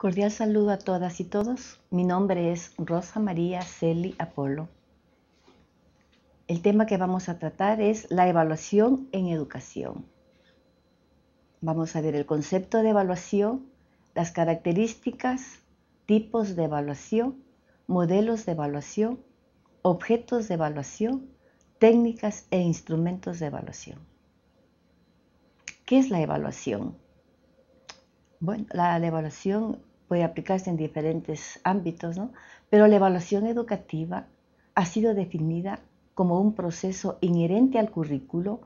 Cordial saludo a todas y todos. Mi nombre es Rosa María Celi Apolo. El tema que vamos a tratar es la evaluación en educación. Vamos a ver el concepto de evaluación, las características, tipos de evaluación, modelos de evaluación, objetos de evaluación, técnicas e instrumentos de evaluación. ¿Qué es la evaluación? Bueno, la, la evaluación puede aplicarse en diferentes ámbitos, pero la evaluación educativa ha sido definida como un proceso inherente al currículo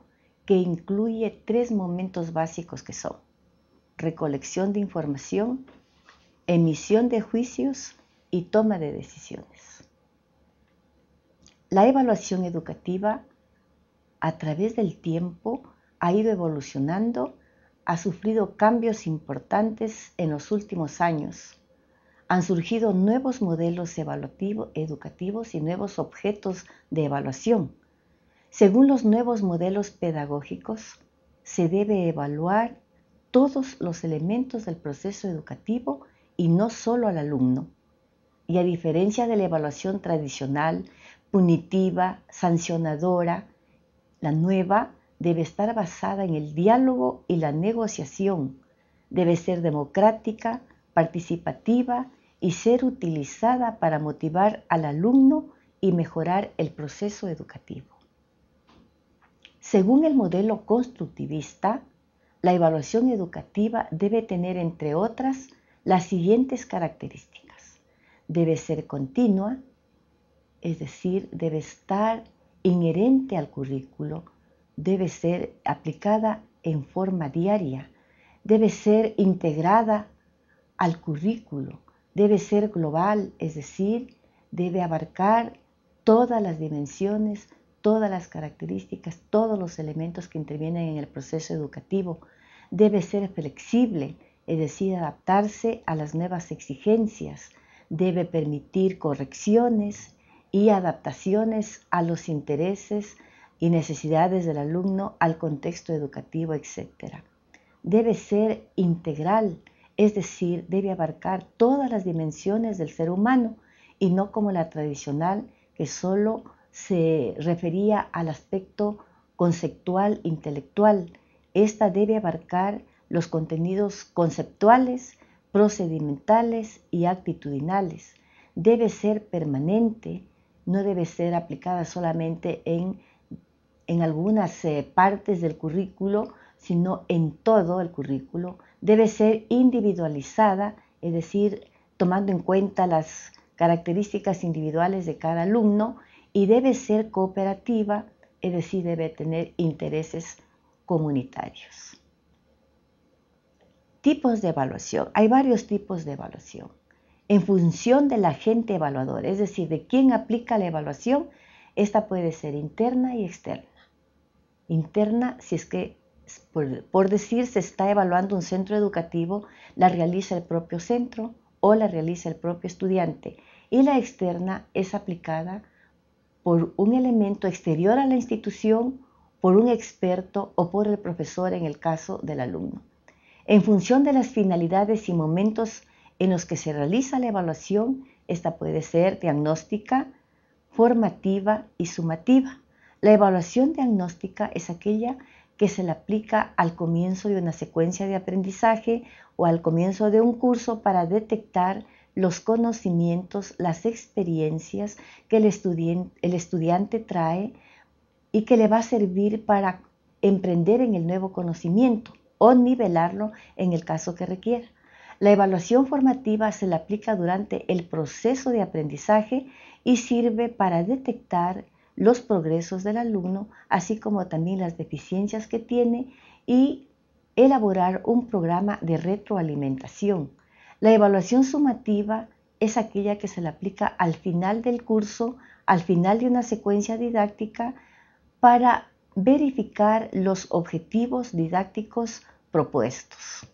que incluye tres momentos básicos que son recolección de información, emisión de juicios y toma de decisiones. La evaluación educativa a través del tiempo ha ido evolucionando ha sufrido cambios importantes en los últimos años. Han surgido nuevos modelos evaluativos educativos y nuevos objetos de evaluación. Según los nuevos modelos pedagógicos, se debe evaluar todos los elementos del proceso educativo y no solo al alumno. Y a diferencia de la evaluación tradicional, punitiva, sancionadora, la nueva debe estar basada en el diálogo y la negociación, debe ser democrática, participativa y ser utilizada para motivar al alumno y mejorar el proceso educativo. Según el modelo constructivista, la evaluación educativa debe tener, entre otras, las siguientes características. Debe ser continua, es decir, debe estar inherente al currículo, debe ser aplicada en forma diaria, debe ser integrada al currículo, debe ser global, es decir, debe abarcar todas las dimensiones, todas las características, todos los elementos que intervienen en el proceso educativo. Debe ser flexible, es decir, adaptarse a las nuevas exigencias. Debe permitir correcciones y adaptaciones a los intereses, y necesidades del alumno al contexto educativo, etc. Debe ser integral, es decir, debe abarcar todas las dimensiones del ser humano y no como la tradicional que solo se refería al aspecto conceptual intelectual. Esta debe abarcar los contenidos conceptuales, procedimentales y actitudinales. Debe ser permanente, no debe ser aplicada solamente en en algunas eh, partes del currículo, sino en todo el currículo, debe ser individualizada, es decir, tomando en cuenta las características individuales de cada alumno y debe ser cooperativa, es decir, debe tener intereses comunitarios. Tipos de evaluación. Hay varios tipos de evaluación. En función del agente evaluador, es decir, de quién aplica la evaluación, esta puede ser interna y externa interna, si es que, por, decir, se está evaluando un centro educativo, la realiza el propio centro o la realiza el propio estudiante. Y la externa es aplicada por un elemento exterior a la institución, por un experto o por el profesor en el caso del alumno. En función de las finalidades y momentos en los que se realiza la evaluación, esta puede ser diagnóstica, formativa y sumativa. La evaluación diagnóstica es aquella que se le aplica al comienzo de una secuencia de aprendizaje o al comienzo de un curso para detectar los conocimientos, las experiencias que el, estudiante trae y que le va a servir para emprender en el nuevo conocimiento o nivelarlo en el caso que requiera. La evaluación formativa se le aplica durante el proceso de aprendizaje y sirve para detectar los progresos del alumno, así como también las deficiencias que tiene y elaborar un programa de retroalimentación. La evaluación sumativa es aquella que se le aplica al final del curso, al final de una secuencia didáctica, para verificar los objetivos didácticos propuestos.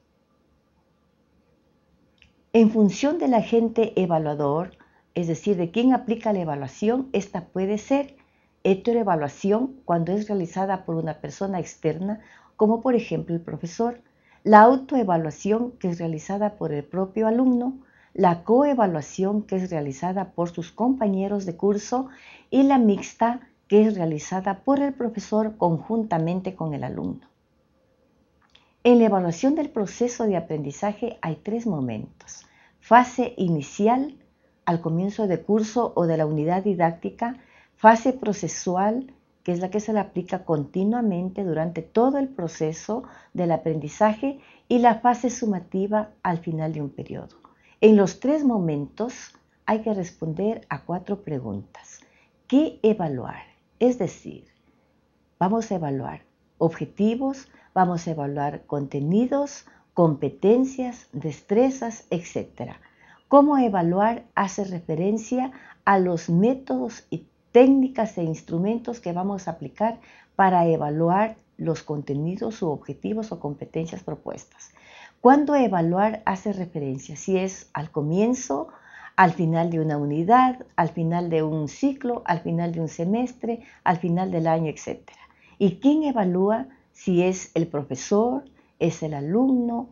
En función del agente evaluador, es decir, de quién aplica la evaluación, esta puede ser heteroevaluación cuando es realizada por una persona externa, como por ejemplo el profesor, la autoevaluación que es realizada por el propio alumno, la coevaluación que es realizada por sus compañeros de curso y la mixta que es realizada por el profesor conjuntamente con el alumno. En la evaluación del proceso de aprendizaje hay tres momentos. Fase inicial, al comienzo de curso o de la unidad didáctica, fase procesual, que es la que se le aplica continuamente durante todo el proceso del aprendizaje, y la fase sumativa al final de un periodo. En los tres momentos hay que responder a cuatro preguntas. ¿Qué evaluar? Es decir, vamos a evaluar objetivos, vamos a evaluar contenidos, competencias, destrezas, etc. ¿Cómo evaluar hace referencia a los métodos y técnicas e instrumentos que vamos a aplicar para evaluar los contenidos u objetivos o competencias propuestas. ¿Cuándo evaluar hace referencia? Si es al comienzo, al final de una unidad, al final de un ciclo, al final de un semestre, al final del año, etc. ¿Y quién evalúa si es el profesor, es el alumno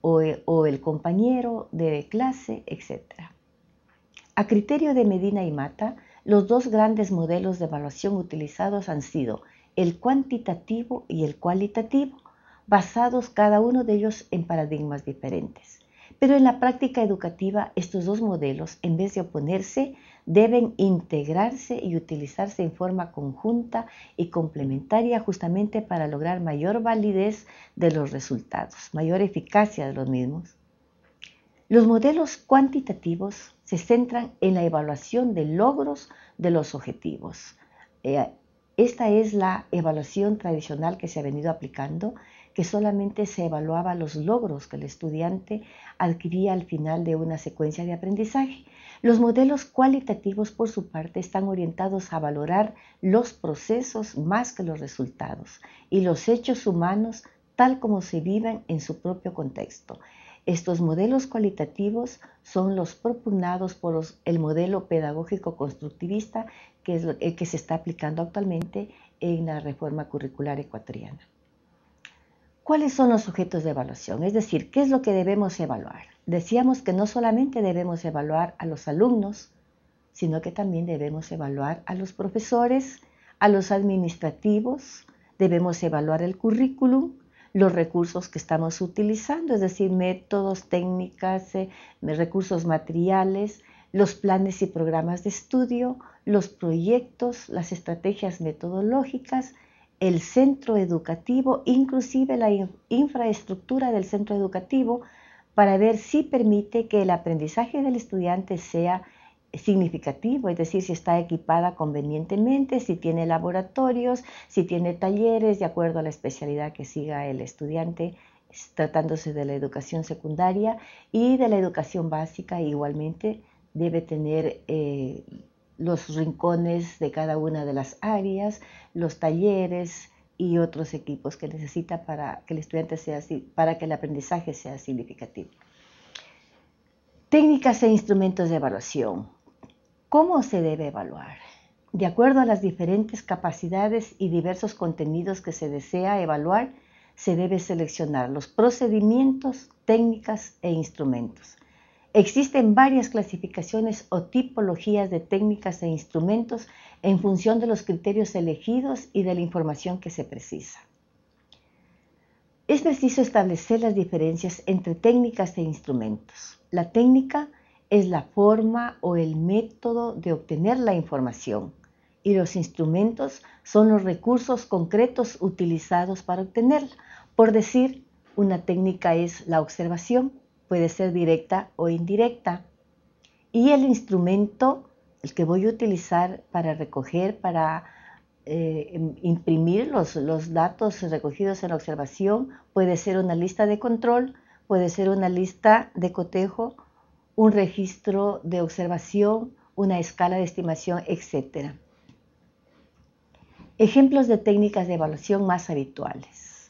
o, el compañero de clase, etc. A criterio de Medina y Mata, los dos grandes modelos de evaluación utilizados han sido el cuantitativo y el cualitativo, basados cada uno de ellos en paradigmas diferentes. Pero en la práctica educativa estos dos modelos, en vez de oponerse, deben integrarse y utilizarse en forma conjunta y complementaria justamente para lograr mayor validez de los resultados, mayor eficacia de los mismos. Los modelos cuantitativos se centran en la evaluación de logros de los objetivos. Eh, esta es la evaluación tradicional que se ha venido aplicando, que solamente se evaluaba los logros que el estudiante adquiría al final de una secuencia de aprendizaje. Los modelos cualitativos, por su parte, están orientados a valorar los procesos más que los resultados y los hechos humanos tal como se viven en su propio contexto. Estos modelos cualitativos son los propugnados por el modelo pedagógico constructivista, que es el eh, que se está aplicando actualmente en la reforma curricular ecuatoriana. ¿Cuáles son los objetos de evaluación? Es decir, ¿qué es lo que debemos evaluar? Decíamos que no solamente debemos evaluar a los alumnos, sino que también debemos evaluar a los profesores, a los administrativos, debemos evaluar el currículum, los recursos que estamos utilizando, es decir, métodos, técnicas, eh, recursos materiales, los planes y programas de estudio, los proyectos, las estrategias metodológicas, el centro educativo, inclusive la infraestructura del centro educativo, para ver si permite que el aprendizaje del estudiante sea significativo, es decir, si está equipada convenientemente, si tiene laboratorios, si tiene talleres de acuerdo a la especialidad que siga el estudiante, tratándose de la educación secundaria y de la educación básica, igualmente debe tener eh, los rincones de cada una de las áreas, los talleres y otros equipos que necesita para que el estudiante sea para que el aprendizaje sea significativo. Técnicas e instrumentos de evaluación. ¿Cómo se debe evaluar? De acuerdo a las diferentes capacidades y diversos contenidos que se desea evaluar, se debe seleccionar los procedimientos, técnicas e instrumentos. Existen varias clasificaciones o tipologías de técnicas e instrumentos en función de los criterios elegidos y de la información que se precisa. Es preciso establecer las diferencias entre técnicas e instrumentos. La técnica es la forma o el método de obtener la información y los instrumentos son los recursos concretos utilizados para obtenerla. Por decir, una técnica es la observación, puede ser directa o indirecta, y el instrumento, el que voy a utilizar para recoger, para eh, em, imprimir los, los datos recogidos en la observación, puede ser una lista de control, puede ser una lista de cotejo, un registro de observación, una escala de estimación, etc. Ejemplos de técnicas de evaluación más habituales.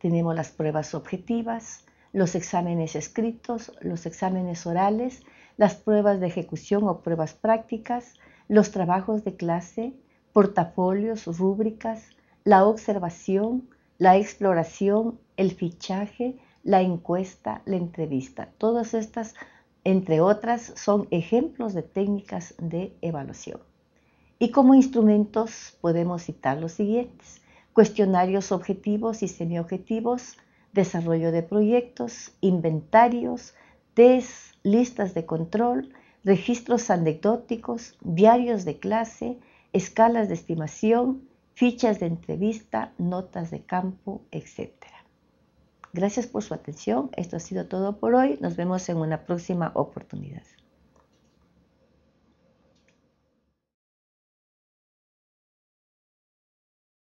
Tenemos las pruebas objetivas, los exámenes escritos, los exámenes orales, las pruebas de ejecución o pruebas prácticas, los trabajos de clase, portafolios, rúbricas, la observación, la exploración, el fichaje, la encuesta, la entrevista. Todas estas entre otras, son ejemplos de técnicas de evaluación. Y como instrumentos podemos citar los siguientes. Cuestionarios objetivos y semiobjetivos, desarrollo de proyectos, inventarios, test, listas de control, registros anecdóticos, diarios de clase, escalas de estimación, fichas de entrevista, notas de campo, etc. Gracias por su atención. Esto ha sido todo por hoy. Nos vemos en una próxima oportunidad.